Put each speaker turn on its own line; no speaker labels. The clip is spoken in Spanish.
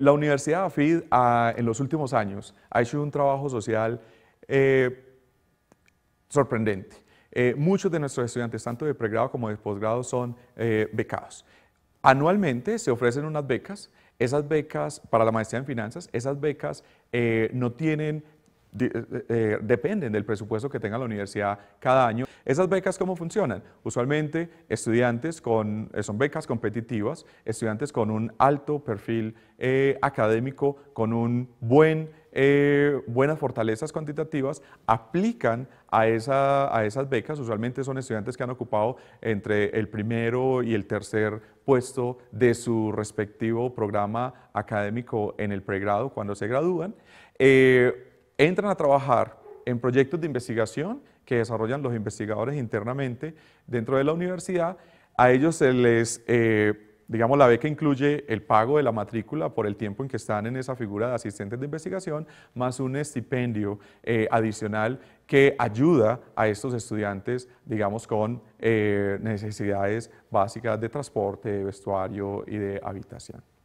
La Universidad AFID ah, en los últimos años ha hecho un trabajo social eh, sorprendente. Eh, muchos de nuestros estudiantes, tanto de pregrado como de posgrado, son eh, becados. Anualmente se ofrecen unas becas, esas becas para la maestría en finanzas, esas becas no tienen, dependen del presupuesto que tenga la universidad cada año. ¿Esas becas cómo funcionan? Usualmente estudiantes con, eh, son becas competitivas, estudiantes con un alto perfil eh, académico, con un buen eh, buenas fortalezas cuantitativas aplican a, a, esas becas. Usualmente son estudiantes que han ocupado entre el primero y el tercer puesto de su respectivo programa académico en el pregrado cuando se gradúan. entran a trabajar en proyectos de investigación que desarrollan los investigadores internamente dentro de la universidad. A ellos se les, eh, digamos, la beca incluye el pago de la matrícula por el tiempo en que están en esa figura de asistentes de investigación, más un estipendio eh, adicional que ayuda a estos estudiantes, digamos, con eh, necesidades básicas de transporte, de vestuario y de habitación.